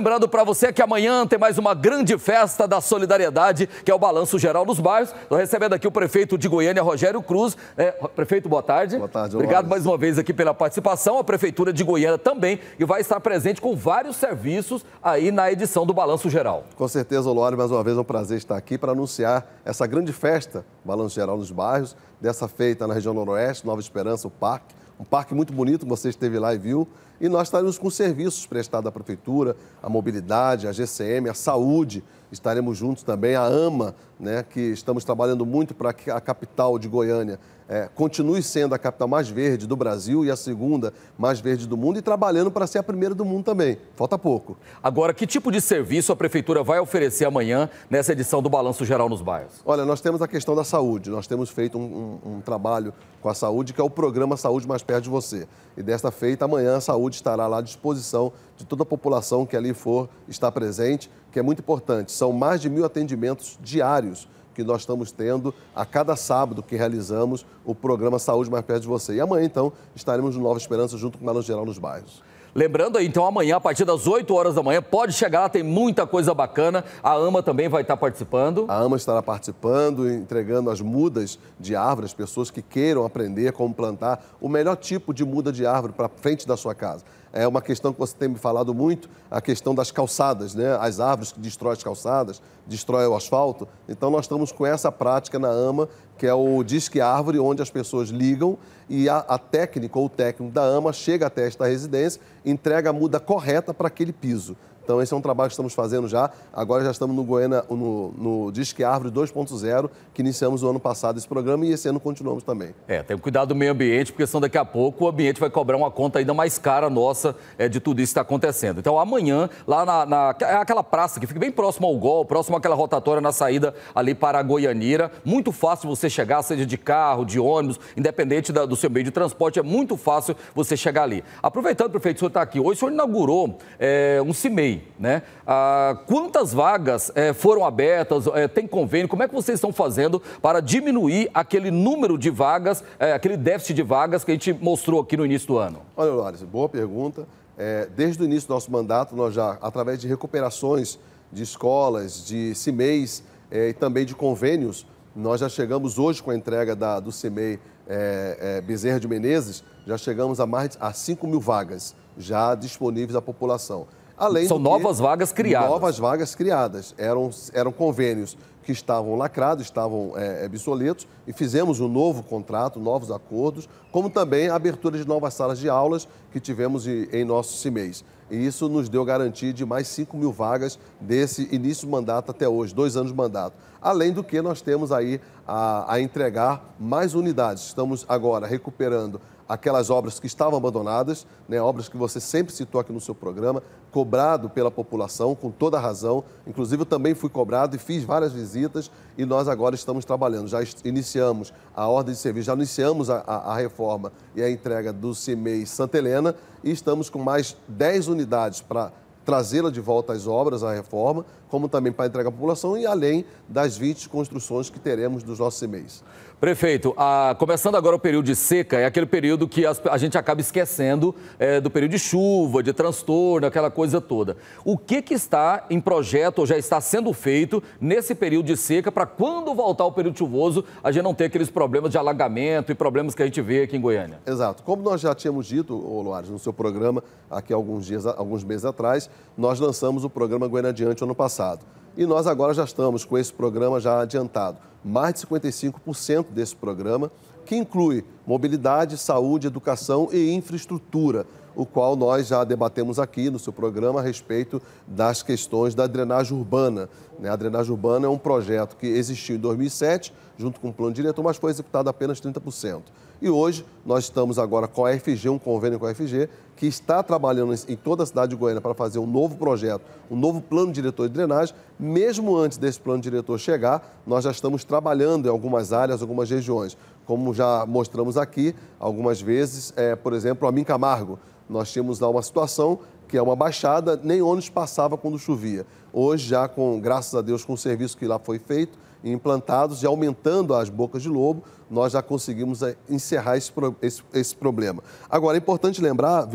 Lembrando para você que amanhã tem mais uma grande festa da solidariedade, que é o Balanço Geral dos Bairros. Estou recebendo aqui o prefeito de Goiânia, Rogério Cruz. É, prefeito, boa tarde. Boa tarde, Obrigado mais uma vez aqui pela participação. A Prefeitura de Goiânia também e vai estar presente com vários serviços aí na edição do Balanço Geral. Com certeza, Olório, mais uma vez é um prazer estar aqui para anunciar essa grande festa, Balanço Geral nos Bairros, dessa feita na região Noroeste, Nova Esperança, o Parque um parque muito bonito, você esteve lá e viu. E nós estaremos com serviços prestados à Prefeitura, à Mobilidade, à GCM, à Saúde, estaremos juntos também, à AMA, né, que estamos trabalhando muito para que a capital de Goiânia é, continue sendo a capital mais verde do Brasil e a segunda mais verde do mundo e trabalhando para ser a primeira do mundo também. Falta pouco. Agora, que tipo de serviço a Prefeitura vai oferecer amanhã nessa edição do Balanço Geral nos Bairros? Olha, nós temos a questão da saúde, nós temos feito um, um, um trabalho com a saúde, que é o programa Saúde Mais perto de você. E desta feita, amanhã a saúde estará lá à disposição de toda a população que ali for estar presente, que é muito importante. São mais de mil atendimentos diários que nós estamos tendo a cada sábado que realizamos o programa Saúde Mais Perto de Você. E amanhã, então, estaremos no Nova Esperança junto com o Marlon Geral nos bairros. Lembrando aí, então, amanhã, a partir das 8 horas da manhã, pode chegar lá, tem muita coisa bacana. A AMA também vai estar participando. A AMA estará participando, entregando as mudas de árvores, pessoas que queiram aprender como plantar o melhor tipo de muda de árvore para frente da sua casa é uma questão que você tem me falado muito, a questão das calçadas, né? As árvores que destroem as calçadas, destrói o asfalto. Então nós estamos com essa prática na AMA, que é o Disque Árvore, onde as pessoas ligam e a, a técnica ou o técnico da AMA chega até esta residência, entrega a muda correta para aquele piso. Então, esse é um trabalho que estamos fazendo já. Agora já estamos no Goiânia, no, no Disque Árvore 2.0, que iniciamos o ano passado esse programa e esse ano continuamos também. É, tem que cuidar do meio ambiente, porque senão daqui a pouco o ambiente vai cobrar uma conta ainda mais cara nossa é, de tudo isso que está acontecendo. Então, amanhã, lá na, na é aquela praça que fica bem próximo ao Gol, próximo àquela rotatória na saída ali para a Goianira, muito fácil você chegar, seja de carro, de ônibus, independente da, do seu meio de transporte, é muito fácil você chegar ali. Aproveitando, prefeito, o senhor está aqui. Hoje o senhor inaugurou é, um CIMEI, né? Ah, quantas vagas eh, foram abertas? Eh, tem convênio? Como é que vocês estão fazendo para diminuir aquele número de vagas, eh, aquele déficit de vagas que a gente mostrou aqui no início do ano? Olha, Lores, boa pergunta. É, desde o início do nosso mandato, nós já, através de recuperações de escolas, de CIMEIs é, e também de convênios, nós já chegamos hoje com a entrega da, do CIMEI é, Bezerra de Menezes, já chegamos a mais a 5 mil vagas já disponíveis à população. Além São novas vagas criadas. Novas vagas criadas. Eram, eram convênios que estavam lacrados, estavam é, é, obsoletos, e fizemos um novo contrato, novos acordos, como também a abertura de novas salas de aulas que tivemos em nosso CIMEIS. E isso nos deu garantia de mais 5 mil vagas desse início do mandato até hoje, dois anos de mandato. Além do que nós temos aí a, a entregar mais unidades. Estamos agora recuperando aquelas obras que estavam abandonadas, né, obras que você sempre citou aqui no seu programa, cobrado pela população, com toda a razão. Inclusive, eu também fui cobrado e fiz várias visitas e nós agora estamos trabalhando. Já iniciamos a ordem de serviço, já iniciamos a, a, a reforma e a entrega do CIMEI Santa Helena e estamos com mais 10 unidades para trazê-la de volta às obras, à reforma, como também para entregar à população e além das 20 construções que teremos nos nossos e-mails. Prefeito, a, começando agora o período de seca, é aquele período que as, a gente acaba esquecendo é, do período de chuva, de transtorno, aquela coisa toda. O que, que está em projeto ou já está sendo feito nesse período de seca para quando voltar o período chuvoso a gente não ter aqueles problemas de alagamento e problemas que a gente vê aqui em Goiânia? Exato. Como nós já tínhamos dito, Luares, no seu programa aqui alguns dias, alguns meses atrás, nós lançamos o programa Goiânia Adiante ano passado. E nós agora já estamos com esse programa já adiantado. Mais de 55% desse programa, que inclui mobilidade, saúde, educação e infraestrutura, o qual nós já debatemos aqui no seu programa a respeito das questões da drenagem urbana. Né? A drenagem urbana é um projeto que existiu em 2007, junto com o plano diretor, mas foi executado apenas 30%. E hoje nós estamos agora com a FG, um convênio com a FG, que está trabalhando em toda a cidade de Goiânia para fazer um novo projeto, um novo plano diretor de drenagem. Mesmo antes desse plano diretor chegar, nós já estamos trabalhando em algumas áreas, algumas regiões. Como já mostramos aqui algumas vezes, é, por exemplo, a Min Camargo. Nós tínhamos lá uma situação que é uma baixada, nem ônibus passava quando chovia. Hoje, já com, graças a Deus, com o serviço que lá foi feito, implantados e aumentando as bocas de lobo, nós já conseguimos eh, encerrar esse, esse, esse problema. Agora, é importante lembrar,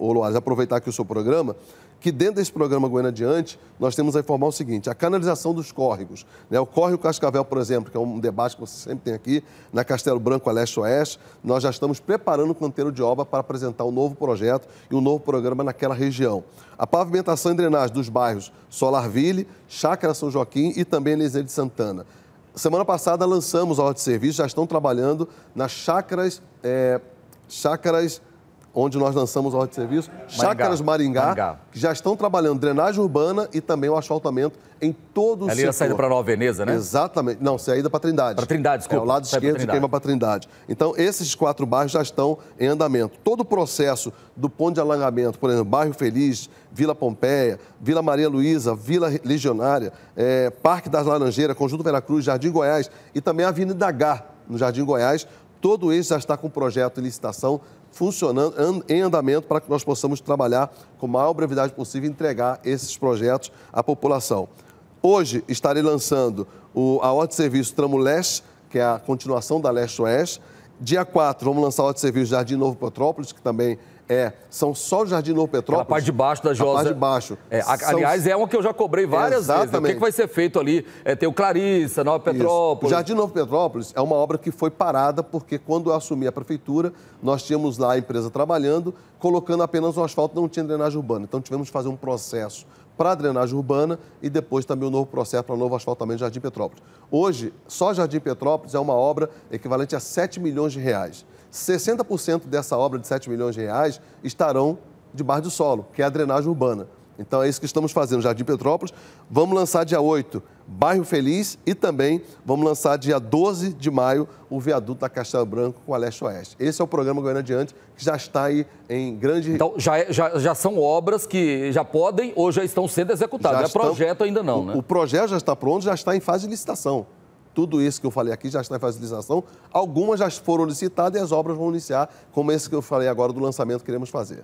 Luaz, aproveitar aqui o seu programa, que dentro desse programa Goiânia Adiante, nós temos a informar o seguinte, a canalização dos córregos. Né? O córrego Cascavel, por exemplo, que é um debate que você sempre tem aqui, na Castelo Branco, a Leste Oeste, nós já estamos preparando o canteiro de obra para apresentar um novo projeto e um novo programa naquela região. A pavimentação e drenagem dos bairros Solarville, Chácara São Joaquim e também Eliseu de Santana. Semana passada lançamos a ordem de serviço, já estão trabalhando nas chácaras... É, chácaras onde nós lançamos a ordem de serviço, Chácaras Maringá, Maringá, que já estão trabalhando drenagem urbana e também o asfaltamento em todo o Ali setor. Ali a saída para Nova Veneza, né? Exatamente. Não, saída para Trindade. Para Trindade, desculpa. É, o lado Sai esquerdo de queima para Trindade. Então, esses quatro bairros já estão em andamento. Todo o processo do ponto de alargamento, por exemplo, Bairro Feliz, Vila Pompeia, Vila Maria Luísa, Vila Legionária, é, Parque das Laranjeiras, Conjunto Veracruz, Jardim Goiás e também a Avenida Gá, no Jardim Goiás, todo esse já está com projeto e licitação funcionando, em andamento, para que nós possamos trabalhar com a maior brevidade possível e entregar esses projetos à população. Hoje estarei lançando o, a Horta de Serviço Tramo Leste, que é a continuação da Leste-Oeste. Dia 4, vamos lançar a Horta de Serviço Jardim Novo Petrópolis, que também é, são só o Jardim Novo Petrópolis. A parte de baixo da Josa. A parte de baixo. É, a, aliás, é uma que eu já cobrei várias Exatamente. vezes. O que, que vai ser feito ali? É, tem o Clarissa, Nova Petrópolis. Isso. O Jardim Novo Petrópolis é uma obra que foi parada porque quando eu assumi a prefeitura, nós tínhamos lá a empresa trabalhando, colocando apenas o asfalto, não tinha drenagem urbana. Então tivemos que fazer um processo para a drenagem urbana e depois também o um novo processo para o novo asfaltamento de Jardim Petrópolis. Hoje, só Jardim Petrópolis é uma obra equivalente a 7 milhões de reais. 60% dessa obra de 7 milhões de reais estarão debaixo do solo, que é a drenagem urbana. Então é isso que estamos fazendo, Jardim Petrópolis. Vamos lançar dia 8, Bairro Feliz, e também vamos lançar dia 12 de maio o viaduto da Castelo Branco com a Leste Oeste. Esse é o programa Goiânia Adiante, que já está aí em grande. Então, já, é, já, já são obras que já podem ou já estão sendo executadas. Já é estão... projeto ainda não, o, né? O projeto já está pronto, já está em fase de licitação. Tudo isso que eu falei aqui já está em fase de licitação. Algumas já foram licitadas e as obras vão iniciar, como esse que eu falei agora do lançamento que queremos fazer.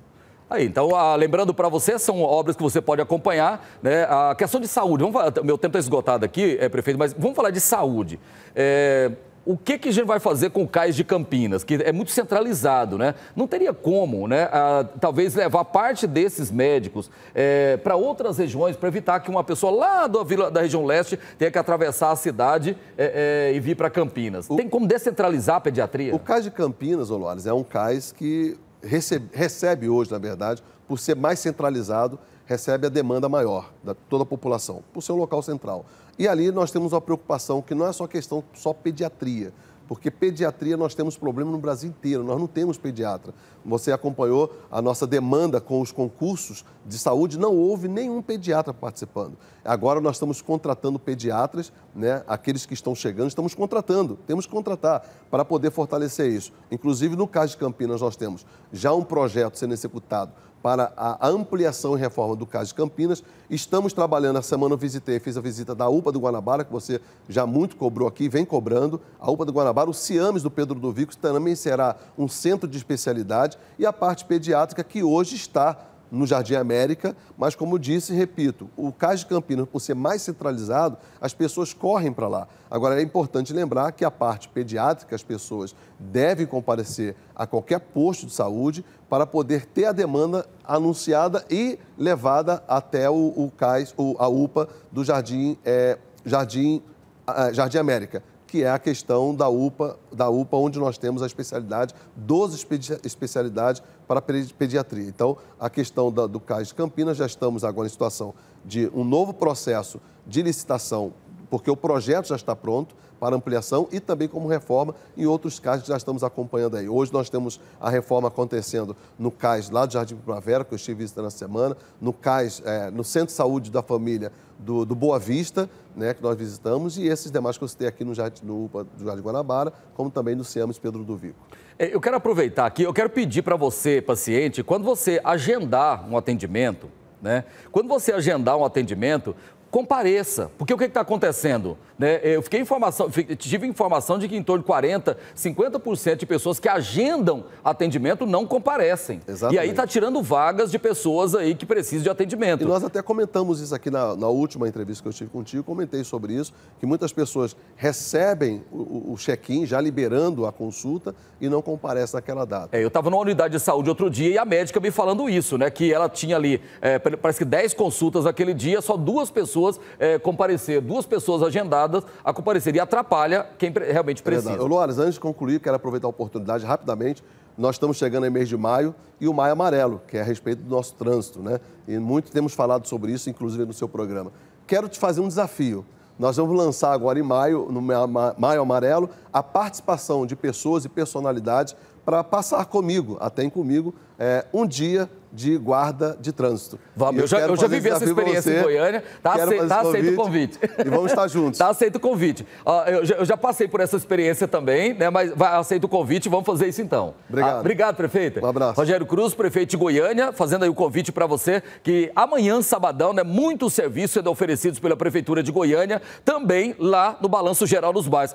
Aí, então, ah, lembrando para você, são obras que você pode acompanhar. Né? A questão de saúde, vamos falar, meu tempo está esgotado aqui, é, prefeito, mas vamos falar de saúde. É, o que, que a gente vai fazer com o cais de Campinas, que é muito centralizado, né? Não teria como, né? A, talvez levar parte desses médicos é, para outras regiões, para evitar que uma pessoa lá do, da região leste tenha que atravessar a cidade é, é, e vir para Campinas. O... Tem como descentralizar a pediatria? O cais de Campinas, Oloares, é um cais que recebe, recebe hoje, na verdade, por ser mais centralizado, recebe a demanda maior da toda a população, por seu local central. E ali nós temos uma preocupação que não é só questão só pediatria, porque pediatria nós temos problema no Brasil inteiro, nós não temos pediatra. Você acompanhou a nossa demanda com os concursos de saúde, não houve nenhum pediatra participando. Agora nós estamos contratando pediatras, né? aqueles que estão chegando, estamos contratando, temos que contratar para poder fortalecer isso. Inclusive, no caso de Campinas, nós temos já um projeto sendo executado para a ampliação e reforma do CAS de Campinas. Estamos trabalhando, a semana eu visitei, fiz a visita da UPA do Guanabara, que você já muito cobrou aqui, vem cobrando, a UPA do Guanabara, o CIAMES do Pedro do Vico também será um centro de especialidade e a parte pediátrica que hoje está no Jardim América, mas como disse, repito, o Cais de Campinas, por ser mais centralizado, as pessoas correm para lá. Agora, é importante lembrar que a parte pediátrica, as pessoas devem comparecer a qualquer posto de saúde para poder ter a demanda anunciada e levada até o, o CAIS, o, a UPA do Jardim, é, Jardim, ah, Jardim América que é a questão da UPA, da UPA onde nós temos a especialidade, 12 especialidades para pediatria. Então, a questão da, do CAIS Campinas, já estamos agora em situação de um novo processo de licitação porque o projeto já está pronto para ampliação e também como reforma em outros cais que já estamos acompanhando aí. Hoje nós temos a reforma acontecendo no CAIS lá do Jardim Primavera, que eu estive visitando na semana, no CAIS, é, no Centro de Saúde da Família do, do, Boa Vista, né, que nós visitamos, e esses demais que eu citei aqui no Jardim, no, Jardim Guanabara, como também no Ciames Pedro do Vico. É, eu quero aproveitar aqui, eu quero pedir para você, paciente, quando você agendar um atendimento, né? Quando você agendar um atendimento, compareça. Porque o que está acontecendo? Né? Eu fiquei informação, tive informação de que em torno de 40%, 50% de pessoas que agendam atendimento não comparecem. Exatamente. E aí está tirando vagas de pessoas aí que precisam de atendimento. E nós até comentamos isso aqui na, na última entrevista que eu tive contigo, comentei sobre isso, que muitas pessoas recebem o, o check-in já liberando a consulta e não comparecem naquela data. É, eu estava numa unidade de saúde outro dia e a médica me falando isso, né? Que ela tinha ali, é, parece que 10 consultas naquele dia, só duas pessoas pessoas é, comparecer, duas pessoas agendadas a comparecer e atrapalha quem realmente precisa. É Luares, antes de concluir, quero aproveitar a oportunidade rapidamente. Nós estamos chegando em mês de maio e o maio amarelo, que é a respeito do nosso trânsito, né? E muito temos falado sobre isso, inclusive no seu programa. Quero te fazer um desafio. Nós vamos lançar agora em maio, no Maio Amarelo, a participação de pessoas e personalidades para passar comigo, até comigo, é, um dia de guarda de trânsito. Vamos, eu, já, eu já vivi essa experiência em Goiânia. Tá, aceito, tá aceito o convite. E vamos estar juntos. tá aceito o convite. Eu já, eu já, passei por essa experiência também, né? Mas vai, aceito o convite, vamos fazer isso então. Obrigado. Ah, obrigado, prefeito. Um abraço. Rogério Cruz, prefeito de Goiânia, fazendo aí o convite para você que amanhã, sabadão, né? Muitos serviços serão oferecidos pela Prefeitura de Goiânia, também lá no Balanço Geral dos Bairros.